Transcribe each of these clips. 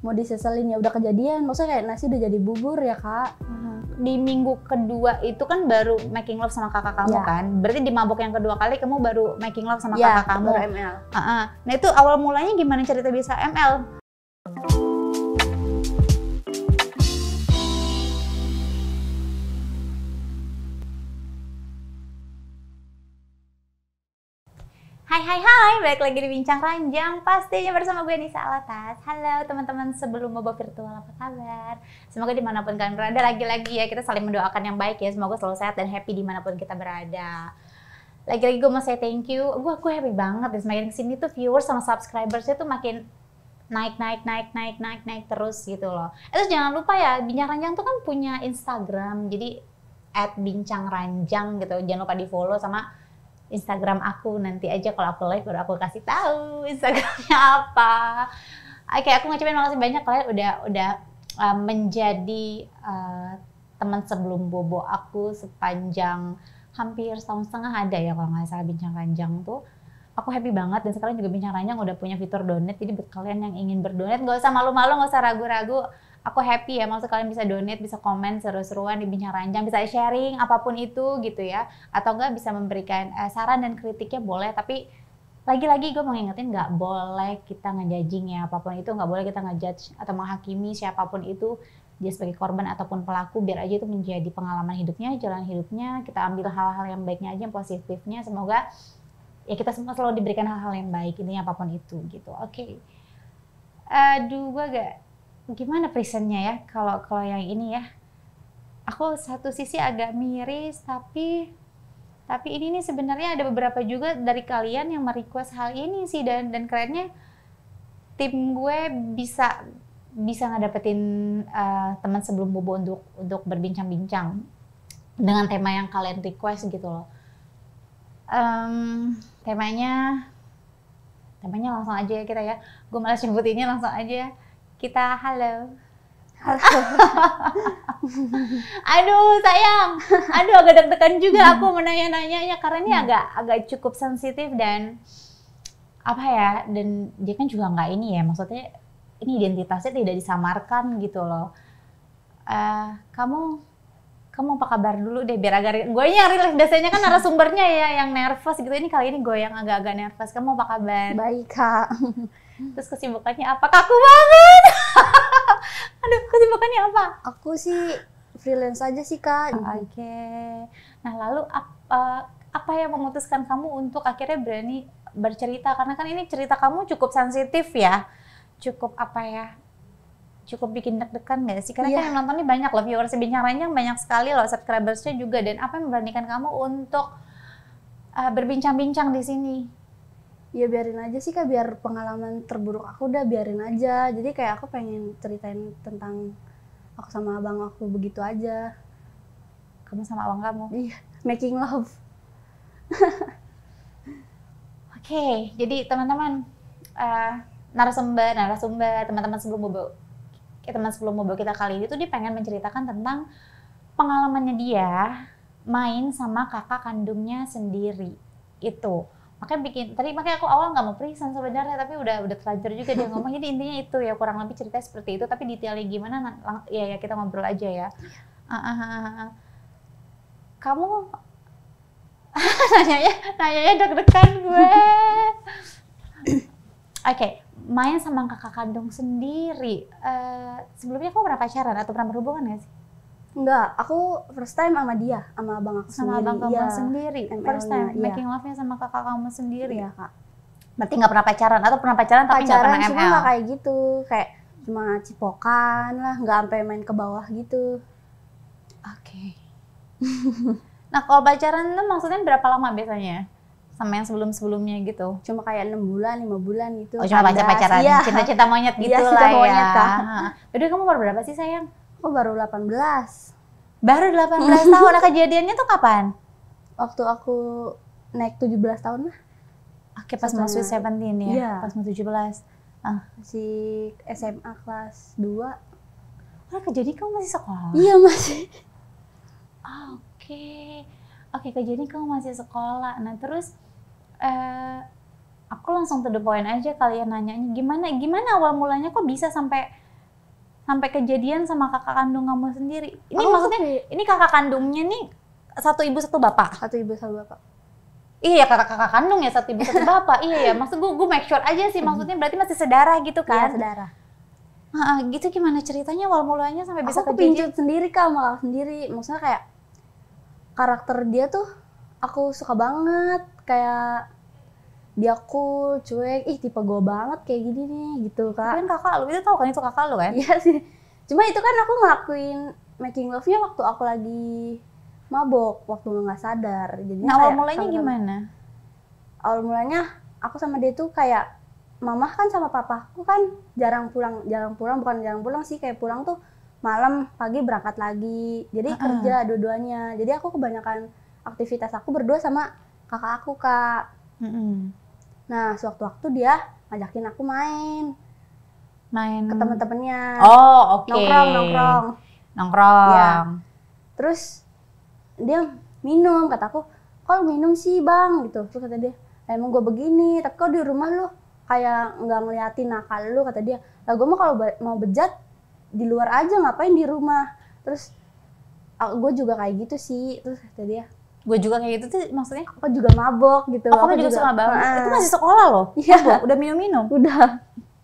mau diseselin ya udah kejadian maksudnya kayak nasi udah jadi bubur ya kak di minggu kedua itu kan baru making love sama kakak kamu yeah. kan berarti di mabok yang kedua kali kamu baru making love sama yeah, kakak kamu ML. Uh -uh. nah itu awal mulanya gimana cerita bisa ML Hai hai hai, balik lagi di Bincang Ranjang pastinya bersama gue Nisa Alatas Halo teman-teman sebelum mau virtual apa kabar? Semoga dimanapun kalian berada lagi-lagi ya kita saling mendoakan yang baik ya Semoga selalu sehat dan happy dimanapun kita berada Lagi-lagi gue mau say thank you, gue, gue happy banget dan ya, semakin kesini tuh viewers sama subscribersnya tuh makin naik naik naik naik naik naik terus gitu loh eh, Terus jangan lupa ya Bincang Ranjang tuh kan punya Instagram jadi at bincang ranjang gitu jangan lupa di follow sama Instagram aku nanti aja kalau aku live baru aku kasih tahu Instagramnya apa. Oke, aku ngucapin makasih banyak kalian ya. udah udah uh, menjadi uh, teman sebelum bobo aku sepanjang hampir setahun setengah ada ya kalau nggak salah bincang ranjang tuh. Aku happy banget dan sekarang juga bincang ranjang udah punya fitur donate jadi buat kalian yang ingin berdonate nggak usah malu-malu nggak usah ragu-ragu aku happy ya maksud kalian bisa donate bisa komen seru-seruan di bincang ranjang bisa sharing apapun itu gitu ya atau enggak bisa memberikan uh, saran dan kritiknya boleh tapi lagi-lagi gue mau ngingetin nggak boleh kita ngejudging ya apapun itu nggak boleh kita ngejudge atau menghakimi siapapun itu dia sebagai korban ataupun pelaku biar aja itu menjadi pengalaman hidupnya jalan hidupnya kita ambil hal-hal yang baiknya aja yang positifnya semoga ya kita semua selalu diberikan hal-hal yang baik intinya apapun itu gitu oke okay. aduh gue agak gimana presentnya ya kalau kalau yang ini ya aku satu sisi agak miris tapi tapi ini nih sebenarnya ada beberapa juga dari kalian yang merequest hal ini sih dan dan kerennya tim gue bisa bisa ngedapetin uh, teman sebelum bobo untuk untuk berbincang-bincang dengan tema yang kalian request gitu loh um, temanya temanya langsung aja ya kita ya gue malah sebutinnya langsung aja ya kita halo. Aduh sayang. Aduh agak deg-degan juga aku menanya-nanyanya karena ini hmm. agak agak cukup sensitif dan apa ya dan dia kan juga nggak ini ya maksudnya ini identitasnya tidak disamarkan gitu loh. Uh, kamu kamu apa kabar dulu deh biar agar gue yang relax biasanya kan narasumbernya ya yang nervous gitu ini kali ini gue yang agak-agak nervous kamu apa kabar baik kak terus kesibukannya apa kaku banget Aduh, kesibukannya apa? Aku sih freelance aja sih, Kak. Oh, oke. Okay. Nah, lalu apa eh, apa yang memutuskan kamu untuk akhirnya berani bercerita? Karena kan ini cerita kamu cukup sensitif ya. Cukup apa ya? cukup bikin deg-degan gak sih? Karena yeah. kan iya. yang nonton nontonnya banyak loh, viewers bicaranya banyak sekali loh, subscribersnya juga. Dan apa yang memberanikan kamu untuk uh, berbincang-bincang di sini? ya biarin aja sih kak biar pengalaman terburuk aku udah biarin aja jadi kayak aku pengen ceritain tentang aku sama abang aku begitu aja kamu sama abang kamu iya making love oke okay, jadi teman-teman uh, narasumber narasumber teman-teman sebelum bobo eh, teman sebelum bobo kita kali ini tuh dia pengen menceritakan tentang pengalamannya dia main sama kakak kandungnya sendiri itu makanya bikin tadi makanya aku awal nggak mau present sebenarnya tapi udah udah terlanjur juga dia ngomong jadi intinya itu ya kurang lebih cerita seperti itu tapi detailnya gimana ya ya kita ngobrol aja ya ah, ah, ah, kamu nanya ya nanya kamu deg-degan gue oke main sama kakak kandung sendiri eh, sebelumnya kamu pernah pacaran atau pernah berhubungan gak sih Enggak, aku first time sama dia, sama abang aku sama sendiri. abang kamu ya. sendiri. ML first time ya. making love-nya sama kakak kamu sendiri. ya Kak. Berarti nggak pernah pacaran atau pernah pacaran, tapi nggak pernah ML. Pacaran kayak gitu, kayak cuma cipokan lah, nggak sampai main ke bawah gitu. Oke. Okay. nah, kalau pacaran itu maksudnya berapa lama biasanya? sama yang sebelum-sebelumnya gitu. Cuma kayak enam bulan, lima bulan gitu. Oh, cuma pacar-pacaran, iya. cinta-cinta monyet iya, gitu iya, lah cinta ya. Monyet, Jadi kamu baru berapa sih sayang? Aku baru 18. Baru 18 tahun. Nah, kejadiannya tuh kapan? Waktu aku naik 17 tahun lah. Oke, okay, pas masuk 17 ya? Iya. Pas mau 17. Ah. si SMA kelas 2. Nah, kejadian kamu masih sekolah? Iya, masih. Ah, oke. Oke, okay, kejadian kamu masih sekolah. Nah, terus... Uh, aku langsung to the point aja kalian ya nanyanya gimana gimana awal mulanya kok bisa sampai sampai kejadian sama kakak kandung kamu sendiri. Ini oh, maksudnya okay. ini kakak kandungnya nih satu ibu satu bapak. Satu ibu satu bapak. Iya ya, kakak kakak kandung ya satu ibu satu bapak. iya ya, maksud gue gue make sure aja sih maksudnya berarti masih sedara gitu iya, kan? Iya sedara. Nah, gitu gimana ceritanya awal mulanya sampai bisa aku pinjut sendiri kak malah sendiri maksudnya kayak karakter dia tuh aku suka banget kayak dia cool, cuek, ih tipe gue banget kayak gini nih gitu kak. Tapi kan kakak lu itu tau kan itu kakak lu kan? Iya sih. Cuma itu kan aku ngelakuin making love-nya waktu aku lagi mabok, waktu nggak sadar. Jadi nah awal mulainya sama gimana? Awal mulanya aku sama dia tuh kayak mamah kan sama papa aku kan jarang pulang, jarang pulang bukan jarang pulang sih kayak pulang tuh malam pagi berangkat lagi. Jadi uh -uh. kerja dua-duanya. Jadi aku kebanyakan aktivitas aku berdua sama kakak aku kak. Mm -hmm. Nah, sewaktu-waktu dia ngajakin aku main. Main ke teman-temannya Oh, oke. Okay. Nongkrong, nongkrong. Nongkrong. Ya. Terus dia minum, kataku aku, "Kok minum sih, Bang?" gitu. Terus kata dia, "Emang gue begini, tapi di rumah lu kayak nggak ngeliatin nakal lu," kata dia. "Lah gue mah kalau mau bejat di luar aja, ngapain di rumah?" Terus gue juga kayak gitu sih. Terus kata dia, gue juga kayak gitu tuh maksudnya aku juga mabok gitu oh, aku, juga, juga suka mabok itu masih sekolah loh iya mabok udah minum-minum udah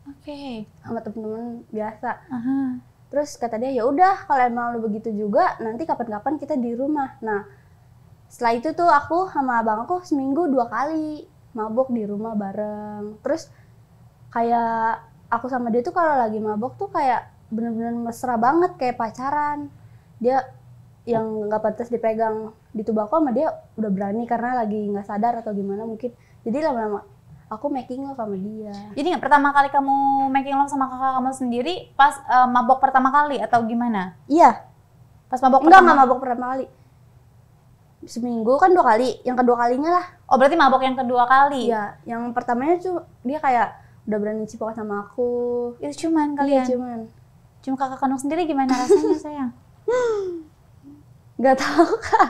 oke okay. sama temen-temen biasa uh-huh. terus kata dia ya udah kalau emang lo begitu juga nanti kapan-kapan kita di rumah nah setelah itu tuh aku sama abang aku seminggu dua kali mabok di rumah bareng terus kayak aku sama dia tuh kalau lagi mabok tuh kayak bener-bener mesra banget kayak pacaran dia yang nggak pantas dipegang di tubuh aku sama dia udah berani karena lagi nggak sadar atau gimana mungkin jadi lama-lama aku making love sama dia jadi nggak pertama kali kamu making love sama kakak kamu sendiri pas uh, mabok pertama kali atau gimana iya pas mabok enggak nggak mabok pertama kali seminggu kan dua kali yang kedua kalinya lah oh berarti mabok yang kedua kali iya yang pertamanya tuh dia kayak udah berani cipok sama aku itu cuman kalian iya, cuman cuma kakak kandung sendiri gimana rasanya sayang Gak tau kak.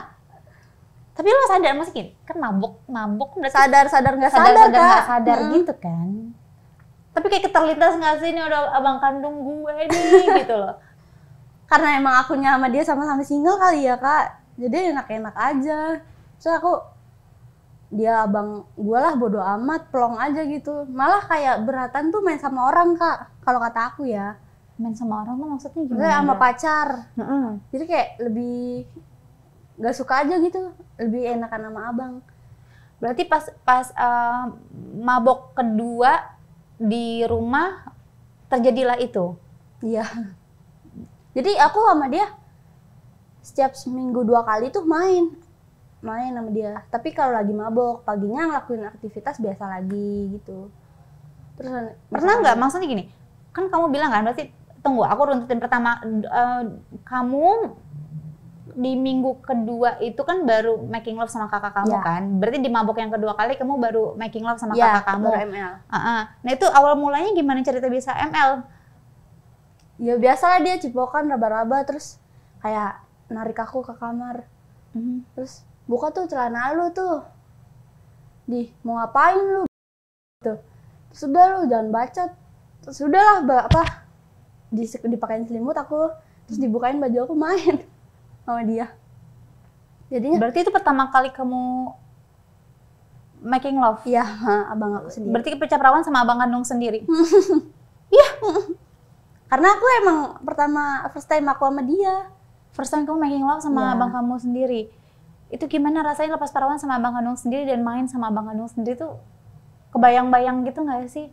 Tapi lo sadar masih gini, kan mabuk, mabuk udah sadar sadar nggak sadar, sadar, sadar gak sadar hmm. gitu kan. Tapi kayak keterlintas nggak sih ini udah abang kandung gue nih gitu loh. Karena emang aku sama dia sama-sama single kali ya kak, jadi enak-enak aja. Terus aku dia abang gue lah bodoh amat, plong aja gitu. Malah kayak beratan tuh main sama orang kak, kalau kata aku ya main sama orang tuh maksudnya gimana? Enggak sama pacar. Mm -hmm. Jadi kayak lebih gak suka aja gitu, lebih enakan sama abang. Berarti pas pas uh, mabok kedua di rumah terjadilah itu. Iya. Jadi aku sama dia setiap seminggu dua kali tuh main main sama dia. Tapi kalau lagi mabok paginya ngelakuin aktivitas biasa lagi gitu. Terus pernah nggak maksudnya gini? Kan kamu bilang kan berarti tunggu aku runtutin pertama uh, kamu di minggu kedua itu kan baru making love sama kakak kamu yeah. kan berarti di mabok yang kedua kali kamu baru making love sama yeah, kakak kamu ML. Uh -uh. nah itu awal mulanya gimana cerita bisa ML ya biasalah dia cipokan raba-raba terus kayak narik aku ke kamar mm-hmm. terus buka tuh celana lu tuh di mau ngapain lu tuh gitu. sudah lu jangan bacot sudahlah lah apa di dipakein selimut aku terus dibukain baju aku main sama dia jadinya berarti itu pertama kali kamu making love ya abang aku sendiri berarti kepecaprawan sama abang kandung sendiri iya karena aku emang pertama first time aku sama dia first time kamu making love sama ya. abang kamu sendiri itu gimana rasanya lepas perawan sama abang kandung sendiri dan main sama abang kandung sendiri tuh kebayang-bayang gitu nggak sih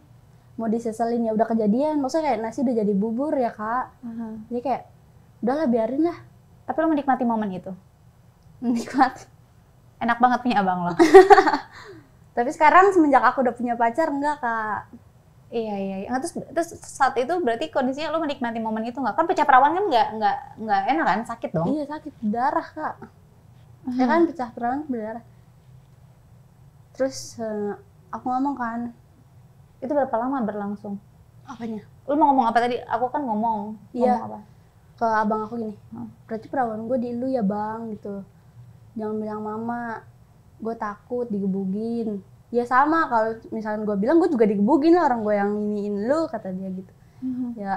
mau diseselin ya udah kejadian maksudnya kayak nasi udah jadi bubur ya kak uh-huh. jadi kayak udahlah biarin lah tapi lo menikmati momen itu menikmati enak banget punya abang lo tapi sekarang semenjak aku udah punya pacar enggak kak iya iya, iya. Nah, terus terus saat itu berarti kondisinya lo menikmati momen itu enggak kan pecah perawan kan enggak enggak enggak enak kan sakit dong iya sakit darah kak uh ya kan pecah perawan berdarah terus uh, aku ngomong kan itu berapa lama berlangsung? Apanya? Lu mau ngomong apa tadi? Aku kan ngomong. Iya. Ngomong apa? Ke abang aku gini. Berarti perawan gue di lu ya bang gitu. Jangan bilang mama. Gue takut digebugin. Ya sama kalau misalnya gue bilang gue juga digebugin lah orang gue yang iniin lu kata dia gitu. Mm-hmm. Ya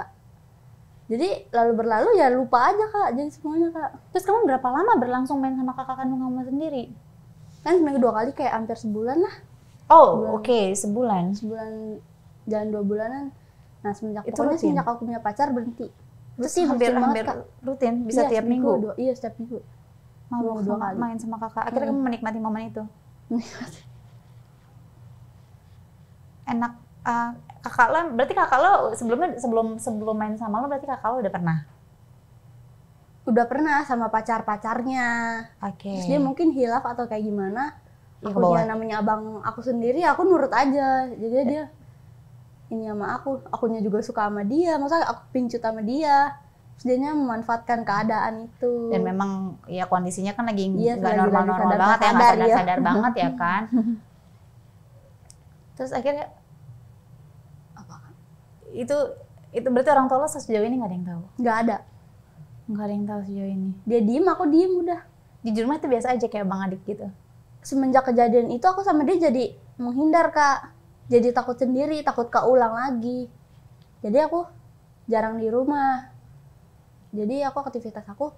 jadi lalu berlalu ya lupa aja kak jadi semuanya kak terus kamu berapa lama berlangsung main sama kakak kandung kamu sendiri kan seminggu dua kali kayak hampir sebulan lah Oh, oke, okay. sebulan. Sebulan jalan dua bulanan. Nah, semenjak itu pokoknya rutin. semenjak aku punya pacar berhenti. Terus sih hampir hampir rutin, bisa iya, tiap minggu. minggu. iya, setiap minggu. Mau dua, dua kali. main sama kakak. Akhirnya kamu iya. menikmati momen itu. Enak uh, kakak lo, berarti kakak lo sebelumnya sebelum sebelum main sama lo berarti kakak lo udah pernah udah pernah sama pacar pacarnya. Oke. Okay. Terus dia mungkin hilaf atau kayak gimana, ya, aku dia namanya abang aku sendiri aku nurut aja jadi ya. dia ini sama aku akunya juga suka sama dia masa aku pincut sama dia sebenarnya memanfaatkan keadaan itu dan memang ya kondisinya kan lagi iya, nggak iya, normal-normal banget ya nggak sadar-sadar ya. Sadar banget ya kan terus akhirnya apa itu itu berarti orang tua lo sejauh ini nggak ada yang tahu nggak ada nggak ada yang tahu sejauh ini dia diem aku diem udah jujur mah itu biasa aja kayak bang adik gitu semenjak kejadian itu aku sama dia jadi menghindar kak jadi takut sendiri takut keulang lagi jadi aku jarang di rumah jadi aku aktivitas aku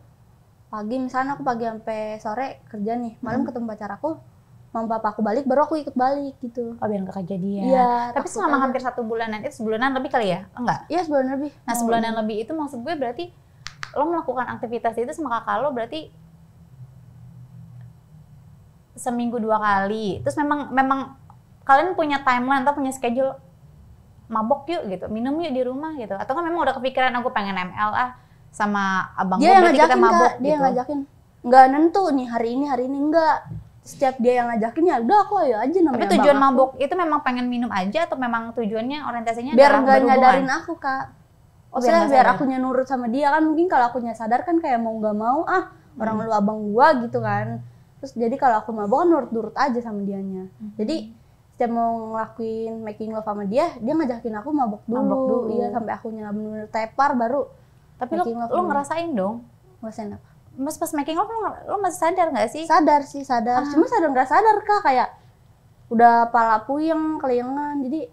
pagi misalnya aku pagi sampai sore kerja nih malam hmm. ketemu pacar aku mau papa aku balik baru aku ikut balik gitu oh biar nggak kejadian ya, tapi selama aja. hampir satu bulan nanti sebulanan lebih kali ya enggak iya sebulan lebih nah sebulanan oh. lebih itu maksud gue berarti lo melakukan aktivitas itu sama kakak lo berarti seminggu dua kali. Terus memang memang kalian punya timeline atau punya schedule mabok yuk gitu, minum yuk di rumah gitu. Atau kan memang udah kepikiran aku pengen ML ah sama abang dia yang ngajakin, kita mabok kak, dia gitu. ngajakin. Nggak nentu nih hari ini hari ini enggak. Setiap dia yang ngajakin ya udah aku ayo aja namanya. Tapi tujuan mabok aku. itu memang pengen minum aja atau memang tujuannya orientasinya biar nggak nyadarin aku kak. Oh, biar, biar aku nurut sama dia kan mungkin kalau aku sadar kan kayak mau nggak mau ah orang hmm. lu abang gua gitu kan terus jadi kalau aku mabok kan nurut-nurut aja sama dianya hmm. jadi setiap mau ngelakuin making love sama dia dia ngajakin aku mabok dulu, mabok dulu. iya sampai aku nyala bener tepar baru tapi lo, lo ngerasain dong ngerasain apa mas pas making love lo, lo masih sadar nggak sih sadar sih sadar ah. cuma sadar nggak sadar kak kayak udah pala puyeng kelingan jadi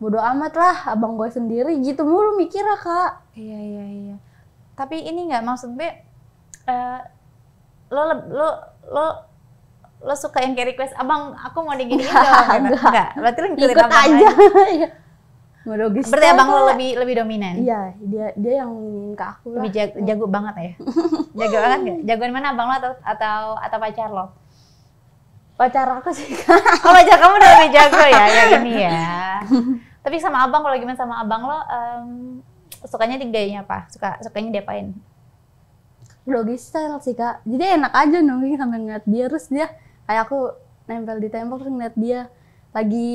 bodo amat lah abang gue sendiri gitu mulu mikirnya kak iya iya iya tapi ini nggak maksudnya uh, lo lo lo lo suka yang kayak request abang aku mau diginiin dong gitu. enggak, enggak. berarti lo ngikutin Ikut abang aja berarti abang lo lebih lebih dominan iya dia dia yang ke aku lebih jago, jago banget ya jago banget gak? jagoan mana abang lo atau atau atau pacar lo pacar aku sih oh pacar kamu udah lebih jago ya ya ini ya tapi sama abang kalau gimana sama abang lo um, sukanya di gayanya apa suka sukanya diapain doggy style sih kak jadi enak aja nungging sambil ngeliat dia terus dia kayak aku nempel di tembok terus ngeliat dia lagi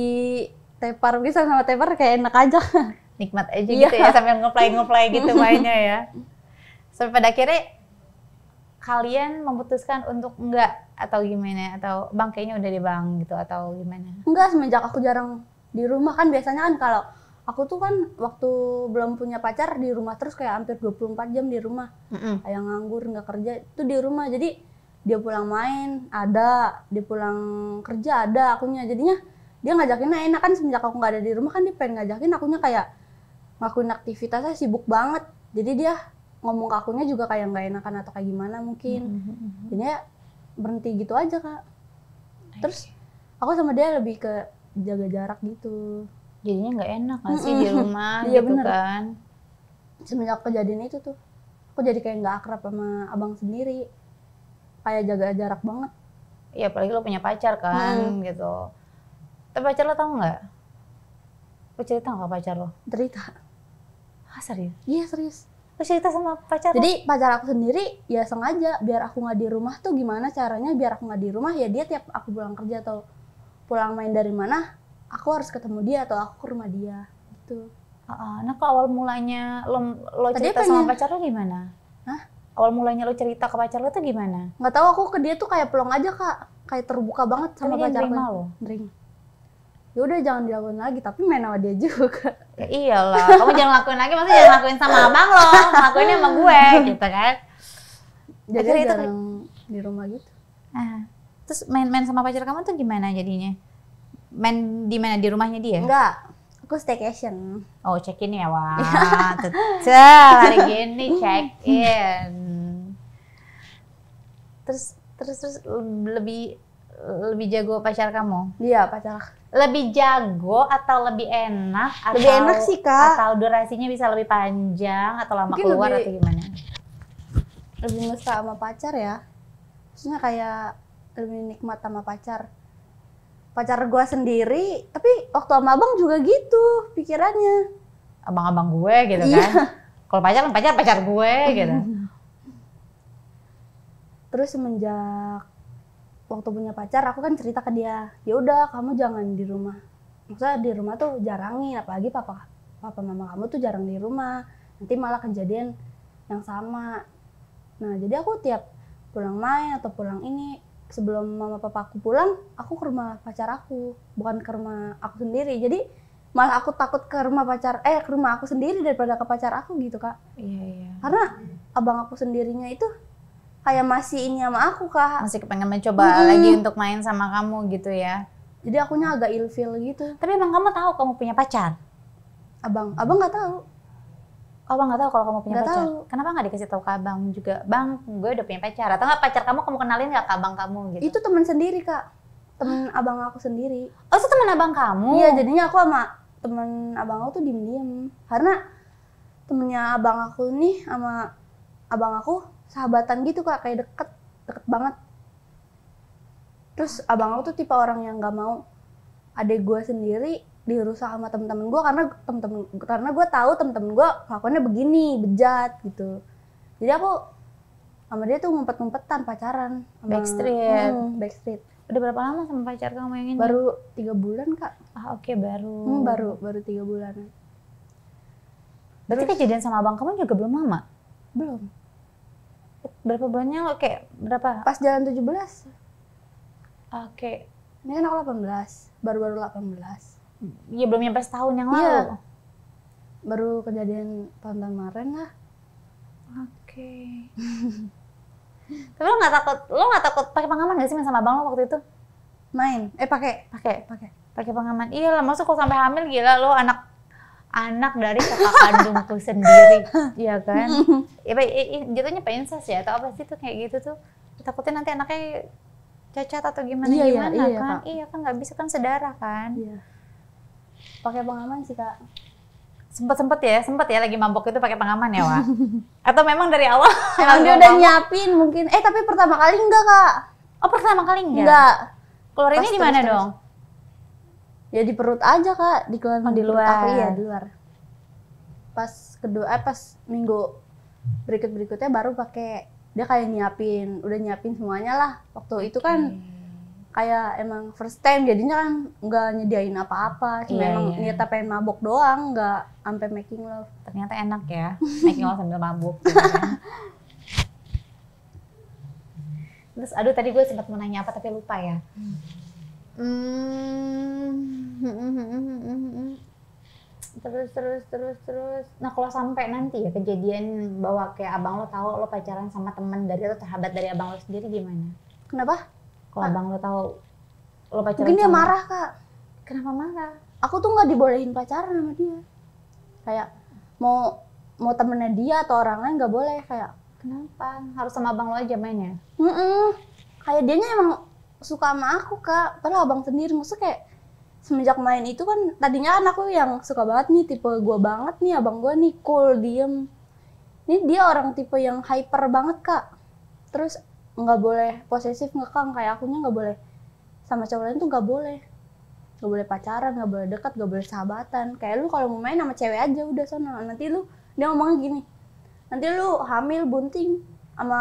tepar bisa sama tepar kayak enak aja nikmat aja iya. gitu ya sambil ngeplay ngeplay gitu mainnya ya sampai pada akhirnya kalian memutuskan untuk enggak atau gimana atau bangkainya udah di bang gitu atau gimana enggak semenjak aku jarang di rumah kan biasanya kan kalau aku tuh kan waktu belum punya pacar di rumah terus kayak hampir 24 jam di rumah mm-hmm. kayak nganggur nggak kerja itu di rumah jadi dia pulang main ada dia pulang kerja ada akunya jadinya dia ngajakinnya enak kan semenjak aku nggak ada di rumah kan dia pengen ngajakin akunya kayak ngakuin aktivitasnya sibuk banget jadi dia ngomong ke akunya juga kayak nggak enakan atau kayak gimana mungkin mm-hmm. mm-hmm. jadinya berhenti gitu aja kak terus aku sama dia lebih ke jaga jarak gitu jadinya nggak enak kan sih di rumah iya, gitu bener. kan semenjak kejadian itu tuh aku jadi kayak nggak akrab sama abang sendiri kayak jaga jarak banget ya apalagi lo punya pacar kan hmm. gitu tapi pacar lo tau nggak lo cerita nggak pacar lo cerita ah serius iya serius lo cerita sama pacar jadi lo? pacar aku sendiri ya sengaja biar aku nggak di rumah tuh gimana caranya biar aku nggak di rumah ya dia tiap aku pulang kerja atau pulang main dari mana aku harus ketemu dia atau aku ke rumah dia gitu. Uh, nah, kok awal mulanya lo, lo cerita pengen... sama pacar lo gimana? Hah? Awal mulanya lo cerita ke pacar lo tuh gimana? Nggak tahu aku ke dia tuh kayak pelong aja kak, kayak terbuka banget sama Tapi pacar dia lo. Ya udah jangan dilakuin lagi, tapi main sama dia juga. Ya iyalah, kamu jangan lakuin lagi, maksudnya jangan lakuin sama abang lo, lakuinnya sama gue, gitu kan? Jadi itu... di rumah gitu. Ah. Terus main-main sama pacar kamu tuh gimana jadinya? main di mana di rumahnya dia? Enggak. Aku staycation. Oh, check in ya, wah. Iya. Tuh, hari gini check in. Terus terus terus lebih lebih jago pacar kamu? Iya, pacar. Lebih jago atau lebih enak? Atau, lebih enak sih, Kak. Atau durasinya bisa lebih panjang atau lama Mungkin keluar lebih, atau gimana? Lebih mesra sama pacar ya. Maksudnya kayak lebih nikmat sama pacar pacar gue sendiri tapi waktu sama abang juga gitu pikirannya abang-abang gue gitu iya. kan kalau pacar pacar pacar gue gitu terus semenjak waktu punya pacar aku kan cerita ke dia ya udah kamu jangan di rumah maksudnya di rumah tuh jarangin apalagi papa papa mama kamu tuh jarang di rumah nanti malah kejadian yang sama nah jadi aku tiap pulang main atau pulang ini sebelum mama papa aku pulang aku ke rumah pacar aku bukan ke rumah aku sendiri jadi malah aku takut ke rumah pacar eh ke rumah aku sendiri daripada ke pacar aku gitu kak iya iya karena abang aku sendirinya itu kayak masih ini sama aku kak masih kepengen mencoba hmm. lagi untuk main sama kamu gitu ya jadi akunya agak ilfil gitu tapi emang kamu tahu kamu punya pacar abang abang nggak tahu abang nggak tahu kalau kamu punya gak pacar. Tahu. Kenapa nggak dikasih tahu ke abang juga, bang, gue udah punya pacar. Atau nggak pacar kamu kamu kenalin nggak ke abang kamu gitu? Itu teman sendiri kak, teman abang aku sendiri. Oh itu teman abang kamu? Iya jadinya aku sama teman abang aku tuh diem diem karena temennya abang aku nih sama abang aku sahabatan gitu kak kayak deket deket banget. Terus abang aku tuh tipe orang yang nggak mau adek gue sendiri dirusak sama temen-temen gue karena temen-temen karena gue tahu temen-temen gue kelakuannya begini bejat gitu jadi aku sama dia tuh ngumpet-ngumpetan pacaran backstreet hmm, backstreet udah berapa lama sama pacar kamu yang ini baru tiga bulan kak ah oke okay, baru hmm, baru baru tiga bulan berarti kejadian sama abang kamu juga belum lama belum berapa bulannya lo kayak berapa pas jalan 17 oke okay. ini kan aku 18 baru-baru 18 ya belum nyampe setahun yang iya. lalu. Ya. Baru kejadian tahun kemarin lah. Oke. Tapi lo nggak takut, lo nggak takut pakai pengaman gak sih main sama abang lo waktu itu? Main. Eh pakai, pakai, pakai, pakai pengaman. Iya lah, maksud kalau sampai hamil gila lo anak anak dari kakak kandungku sendiri, Iya kan? Iya. jatuhnya penses ya atau apa sih tuh kayak gitu tuh? Takutnya nanti anaknya cacat atau gimana iya, gimana iya, iya, kan? Iya, iya kan nggak bisa kan sedara kan? Iya Pakai pengaman sih kak. Sempet sempet ya, sempet ya lagi mabok itu pakai pengaman ya Wak? Atau memang dari awal? Emang dia udah nyiapin mungkin. Eh tapi pertama kali enggak kak? Oh pertama kali enggak? Enggak. Keluar ini di mana dong? Ya di perut aja kak, di keluar. Oh, di luar. Aku ya di luar. Pas kedua, eh, pas minggu berikut berikutnya baru pakai dia kayak nyiapin, udah nyiapin semuanya lah. Waktu itu kan kayak emang first time jadinya kan nggak nyediain apa-apa cuma yeah, emang yeah. niat pengen mabok doang nggak sampai making love ternyata enak ya making love sambil mabuk gitu kan. terus aduh tadi gue sempat mau nanya apa tapi lupa ya hmm. terus terus terus terus nah kalau sampai nanti ya kejadian bahwa kayak abang lo tahu lo pacaran sama teman dari atau sahabat dari abang lo sendiri gimana kenapa kalau abang lo tahu lo pacaran mungkin dia marah kak kenapa marah aku tuh nggak dibolehin pacaran sama dia kayak mau mau temennya dia atau orang lain nggak boleh kayak kenapa harus sama abang lo aja mainnya mm -mm. kayak nya emang suka sama aku kak padahal abang sendiri maksudnya kayak semenjak main itu kan tadinya anakku yang suka banget nih tipe gue banget nih abang gue nih cool diem ini dia orang tipe yang hyper banget kak terus nggak boleh posesif ngekang kayak aku akunya nggak boleh sama cowok lain tuh nggak boleh nggak boleh pacaran nggak boleh dekat nggak boleh sahabatan kayak lu kalau mau main sama cewek aja udah sana nanti lu dia ngomong gini nanti lu hamil bunting sama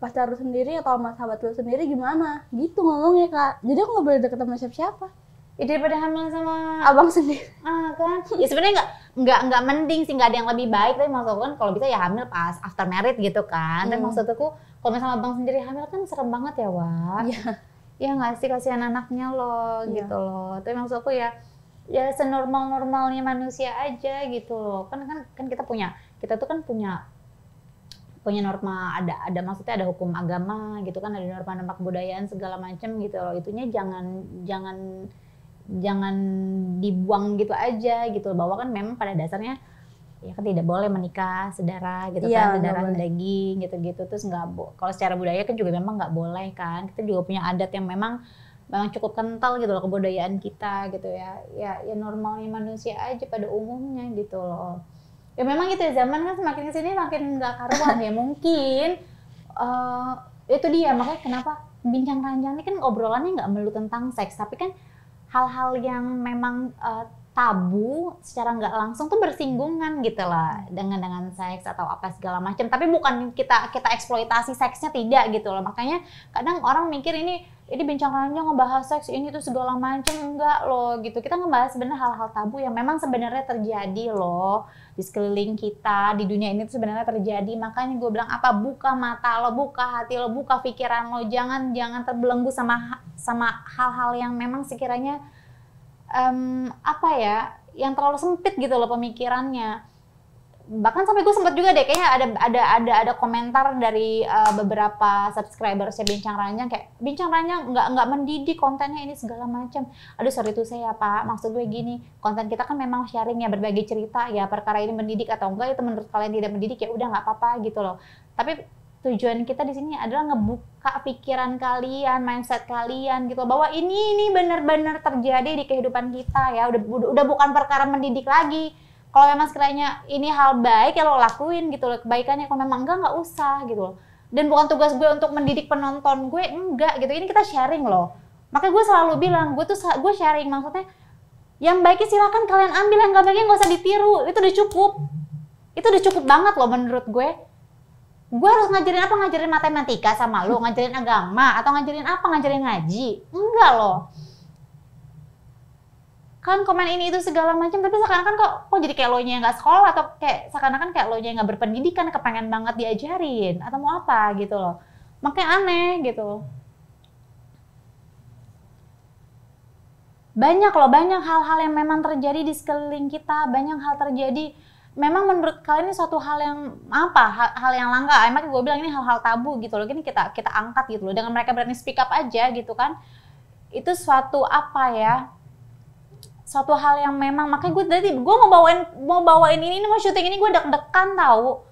pacar lu sendiri atau sama sahabat lu sendiri gimana gitu ngomongnya kak jadi aku nggak boleh deket sama siapa-siapa Ya daripada hamil sama abang sendiri. Ah kan. Ya sebenarnya nggak nggak nggak mending sih nggak ada yang lebih baik tapi maksudku kan kalau bisa ya hamil pas after married gitu kan. Hmm. Dan maksud aku kalau misalnya abang sendiri hamil kan serem banget ya Wak. Iya. Ya nggak ya, sih kasihan anaknya loh ya. gitu loh. Tapi maksudku ya ya senormal normalnya manusia aja gitu loh. Kan kan kan kita punya kita tuh kan punya punya norma ada ada maksudnya ada hukum agama gitu kan ada norma-norma kebudayaan segala macam gitu loh itunya jangan jangan jangan dibuang gitu aja gitu bahwa kan memang pada dasarnya ya kan tidak boleh menikah sedara gitu ya, kan sedara daging gitu-gitu terus nggak kalau secara budaya kan juga memang nggak boleh kan kita juga punya adat yang memang memang cukup kental gitu loh kebudayaan kita gitu ya ya ya normalnya manusia aja pada umumnya gitu loh ya memang gitu ya zaman kan semakin kesini makin nggak karuan ya mungkin uh, itu dia makanya kenapa bincang ranjang ini kan obrolannya nggak melulu tentang seks tapi kan hal-hal yang memang uh, tabu secara nggak langsung tuh bersinggungan gitu lah dengan dengan seks atau apa segala macam tapi bukan kita kita eksploitasi seksnya tidak gitu loh makanya kadang orang mikir ini ini bincangannya ngebahas seks ini tuh segala macem enggak loh gitu kita ngebahas sebenarnya hal-hal tabu yang memang sebenarnya terjadi loh di sekeliling kita di dunia ini tuh sebenarnya terjadi makanya gue bilang apa buka mata lo buka hati lo buka pikiran lo jangan jangan terbelenggu sama sama hal-hal yang memang sekiranya um, apa ya yang terlalu sempit gitu loh pemikirannya bahkan sampai gue sempet juga deh kayaknya ada ada ada ada komentar dari uh, beberapa subscriber saya bincang ranjang kayak bincang ranjang nggak nggak mendidik kontennya ini segala macam aduh sorry tuh saya ya, pak maksud gue gini konten kita kan memang sharing ya berbagi cerita ya perkara ini mendidik atau enggak itu menurut kalian tidak mendidik ya udah nggak apa-apa gitu loh tapi tujuan kita di sini adalah ngebuka pikiran kalian, mindset kalian gitu bahwa ini ini benar-benar terjadi di kehidupan kita ya udah udah bukan perkara mendidik lagi kalau memang sekiranya ini hal baik ya lo lakuin gitu loh kebaikannya kalau memang enggak nggak usah gitu loh dan bukan tugas gue untuk mendidik penonton gue enggak gitu ini kita sharing loh makanya gue selalu bilang gue tuh gue sharing maksudnya yang baiknya silahkan kalian ambil yang gak baiknya nggak usah ditiru itu udah cukup itu udah cukup banget loh menurut gue gue harus ngajarin apa ngajarin matematika sama lo ngajarin agama atau ngajarin apa ngajarin ngaji enggak loh kan komen ini itu segala macam tapi sekarang kan kok kok jadi kayak lo nya nggak sekolah atau kayak sekarang kan kayak lo nya nggak berpendidikan kepengen banget diajarin atau mau apa gitu loh makanya aneh gitu banyak loh banyak hal-hal yang memang terjadi di sekeliling kita banyak hal terjadi memang menurut kalian ini suatu hal yang apa hal, hal yang langka emang gue bilang ini hal-hal tabu gitu loh ini kita kita angkat gitu loh dengan mereka berani speak up aja gitu kan itu suatu apa ya suatu hal yang memang makanya gue tadi gue mau bawain mau bawain ini ini mau syuting ini gue deg-degan tahu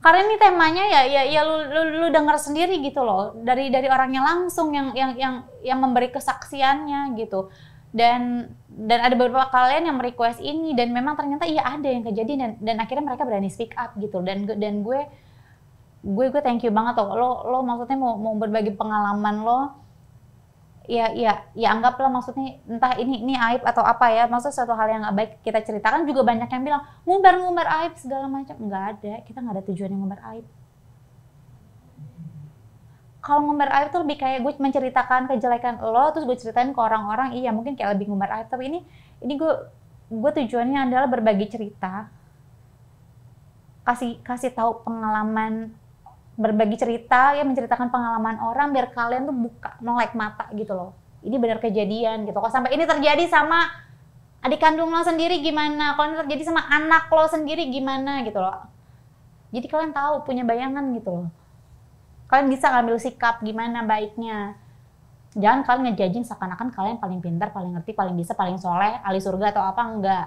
karena ini temanya ya ya ya lu lu, lu denger sendiri gitu loh dari dari orangnya langsung yang yang yang yang memberi kesaksiannya gitu dan dan ada beberapa kalian yang merequest ini dan memang ternyata iya ada yang kejadian dan, dan akhirnya mereka berani speak up gitu dan dan gue gue gue thank you banget loh lo lo maksudnya mau mau berbagi pengalaman lo ya ya ya anggaplah maksudnya entah ini ini aib atau apa ya maksud suatu hal yang nggak baik kita ceritakan juga banyak yang bilang ngumbar ngumbar aib segala macam nggak ada kita nggak ada tujuan yang ngumbar aib kalau ngumbar aib tuh lebih kayak gue menceritakan kejelekan lo terus gue ceritain ke orang-orang iya mungkin kayak lebih ngumbar aib tapi ini ini gue gue tujuannya adalah berbagi cerita kasih kasih tahu pengalaman berbagi cerita ya menceritakan pengalaman orang biar kalian tuh buka melek mata gitu loh ini benar kejadian gitu kok sampai ini terjadi sama adik kandung lo sendiri gimana kalau ini terjadi sama anak lo sendiri gimana gitu loh jadi kalian tahu punya bayangan gitu loh kalian bisa ngambil sikap gimana baiknya jangan kalian ngejajing seakan-akan kalian paling pintar paling ngerti paling bisa paling soleh ahli surga atau apa enggak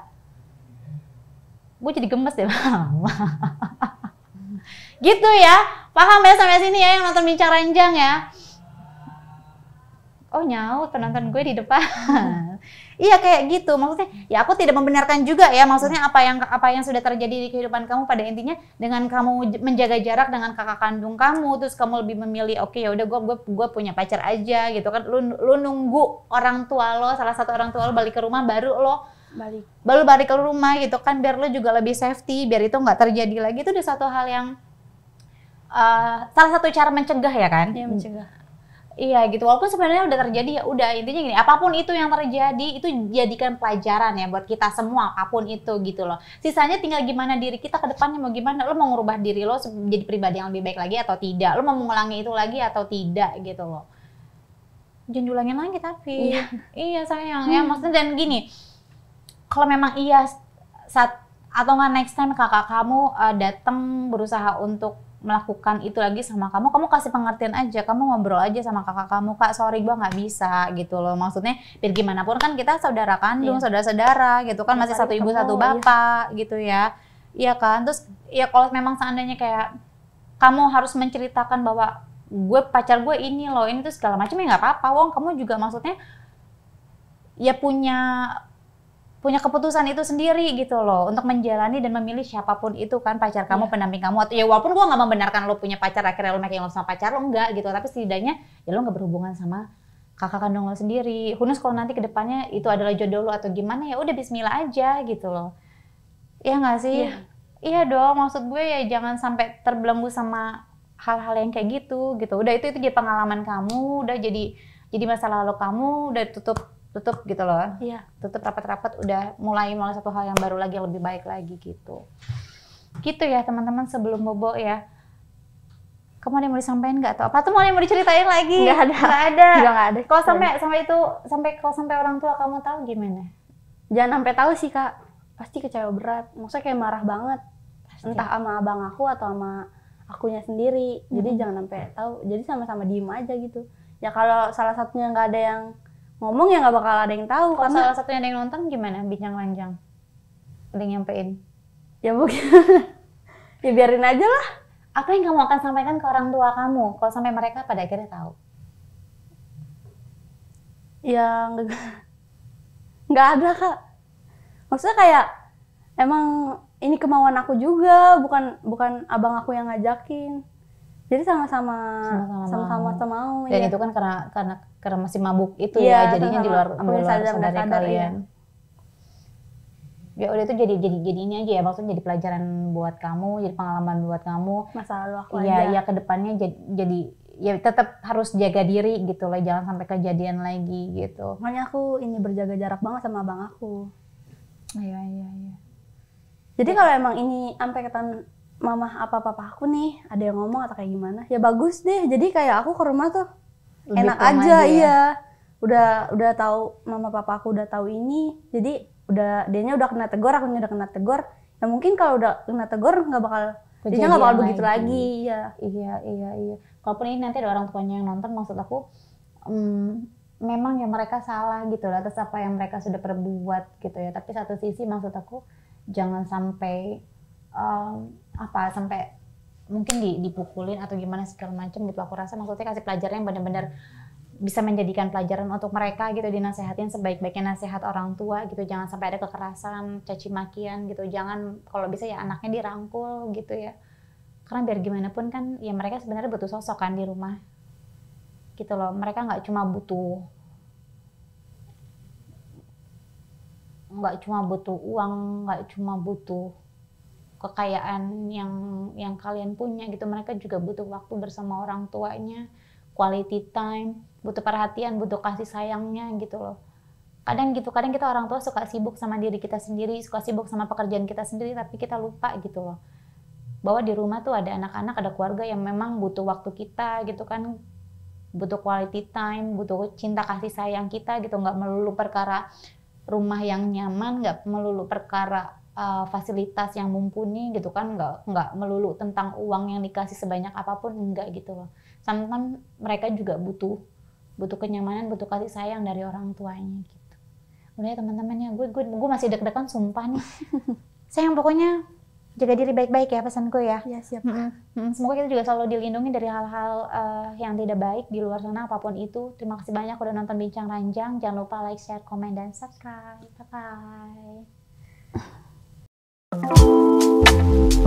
gue jadi gemes deh gitu ya Paham ya sampai sini ya yang nonton Bicara Ranjang ya? Oh nyaut penonton gue di depan. Hmm. iya kayak gitu maksudnya. Ya aku tidak membenarkan juga ya maksudnya apa yang apa yang sudah terjadi di kehidupan kamu pada intinya dengan kamu menjaga jarak dengan kakak kandung kamu terus kamu lebih memilih oke okay, ya udah gue gue gue punya pacar aja gitu kan lu lu nunggu orang tua lo salah satu orang tua lo balik ke rumah baru lo balik baru balik ke rumah gitu kan biar lo juga lebih safety biar itu nggak terjadi lagi itu udah satu hal yang Eh, salah satu cara mencegah ya kan? Iya mencegah. Iya gitu. Walaupun sebenarnya udah terjadi ya udah intinya gini, apapun itu yang terjadi itu jadikan pelajaran ya buat kita semua apapun itu gitu loh. Sisanya tinggal gimana diri kita ke depannya mau gimana. Lo mau ngubah diri lo jadi pribadi yang lebih baik lagi atau tidak. Lo mau mengulangi itu lagi atau tidak gitu loh. Jangan diulangin lagi tapi. Iya, iya sayang ya hmm. maksudnya dan gini. Kalau memang iya saat atau nggak next time kakak kamu uh, eh, datang berusaha untuk melakukan itu lagi sama kamu, kamu kasih pengertian aja, kamu ngobrol aja sama kakak kamu, kak sorry gue nggak bisa gitu loh. Maksudnya biar gimana pun kan kita saudara kandung, yeah. saudara-saudara gitu kan ya, masih satu ibu satu iya. bapak gitu ya, iya kan. Terus ya kalau memang seandainya kayak kamu harus menceritakan bahwa gue pacar gue ini loh, ini tuh segala macam ya nggak apa-apa, Wong kamu juga maksudnya ya punya punya keputusan itu sendiri gitu loh untuk menjalani dan memilih siapapun itu kan pacar kamu yeah. pendamping kamu atau ya walaupun gua nggak membenarkan lo punya pacar akhirnya lo making love sama pacar lo enggak gitu tapi setidaknya ya lo nggak berhubungan sama kakak kandung lo sendiri Hunus kalau nanti kedepannya itu adalah jodoh lo atau gimana ya udah Bismillah aja gitu loh ya nggak sih yeah. iya dong maksud gue ya jangan sampai terbelenggu sama hal-hal yang kayak gitu gitu udah itu itu jadi pengalaman kamu udah jadi jadi masa lalu kamu udah tutup tutup gitu loh. Iya. Tutup rapat-rapat udah mulai mulai satu hal yang baru lagi yang lebih baik lagi gitu. Gitu ya teman-teman sebelum bobo ya. Kamu ada yang mau disampaikan nggak atau apa tuh mau yang mau diceritain lagi? Nggak ada. Nggak ada. nggak ada. Kalau sampai sampai itu sampai kalau sampai orang tua kamu tahu gimana? Jangan sampai tahu sih kak. Pasti kecewa berat. Maksudnya kayak marah banget. Pasti. Entah sama abang aku atau sama akunya sendiri. Jadi hmm. jangan sampai tahu. Jadi sama-sama diem aja gitu. Ya kalau salah satunya nggak ada yang ngomong ya nggak bakal ada yang tahu kalau karena salah satunya ada yang nonton gimana bincang panjang ada yang nyampein ya mungkin ya biarin aja lah apa yang kamu akan sampaikan ke orang tua kamu kalau sampai mereka pada akhirnya tahu ya nggak ada kak maksudnya kayak emang ini kemauan aku juga bukan bukan abang aku yang ngajakin jadi sama-sama sama-sama mau dan ya. itu kan karena karena karena masih mabuk itu ya, ya jadinya di luar di luar sadar, kalian. Ya. Iya. ya. udah itu jadi jadi jadi ini aja ya maksudnya jadi pelajaran buat kamu, jadi pengalaman buat kamu. Masa lalu aku ya, aja. Ya kedepannya jadi, jadi ya tetap harus jaga diri gitu loh, jangan sampai kejadian lagi gitu. Makanya aku ini berjaga jarak banget sama abang aku. Iya iya iya. Jadi kalau emang ini sampai ketan tahun mamah apa papa aku nih ada yang ngomong atau kayak gimana ya bagus deh jadi kayak aku ke rumah tuh lebih enak aja, aja ya? iya udah udah tahu mama papa aku udah tahu ini jadi udah dianya udah kena tegur aku udah kena tegur nah mungkin kalau udah kena tegur nggak bakal dia nggak bakal begitu lagi ya iya iya iya kalaupun ini nanti ada orang tuanya yang nonton maksud aku um, memang ya mereka salah gitu lah atas apa yang mereka sudah perbuat gitu ya tapi satu sisi maksud aku jangan sampai um, apa sampai mungkin di, dipukulin atau gimana segala macam gitu aku rasa maksudnya kasih pelajaran yang benar-benar bisa menjadikan pelajaran untuk mereka gitu dinasehatin sebaik-baiknya nasihat orang tua gitu jangan sampai ada kekerasan caci makian gitu jangan kalau bisa ya anaknya dirangkul gitu ya karena biar gimana pun kan ya mereka sebenarnya butuh sosok kan di rumah gitu loh mereka nggak cuma butuh nggak cuma butuh uang nggak cuma butuh kekayaan yang yang kalian punya gitu mereka juga butuh waktu bersama orang tuanya quality time butuh perhatian butuh kasih sayangnya gitu loh kadang gitu kadang kita orang tua suka sibuk sama diri kita sendiri suka sibuk sama pekerjaan kita sendiri tapi kita lupa gitu loh bahwa di rumah tuh ada anak-anak ada keluarga yang memang butuh waktu kita gitu kan butuh quality time butuh cinta kasih sayang kita gitu nggak melulu perkara rumah yang nyaman nggak melulu perkara uh, fasilitas yang mumpuni gitu kan nggak nggak melulu tentang uang yang dikasih sebanyak apapun enggak gitu loh sometimes mereka juga butuh butuh kenyamanan butuh kasih sayang dari orang tuanya gitu udah ya teman-teman ya gue gue gue masih deg-degan sumpah nih sayang pokoknya jaga diri baik-baik ya pesanku ya. Ya siap. Mm -hmm. Semoga kita juga selalu dilindungi dari hal-hal uh, yang tidak baik di luar sana apapun itu. Terima kasih banyak udah nonton Bincang Ranjang. Jangan lupa like, share, komen, dan subscribe. Bye-bye. Thank you.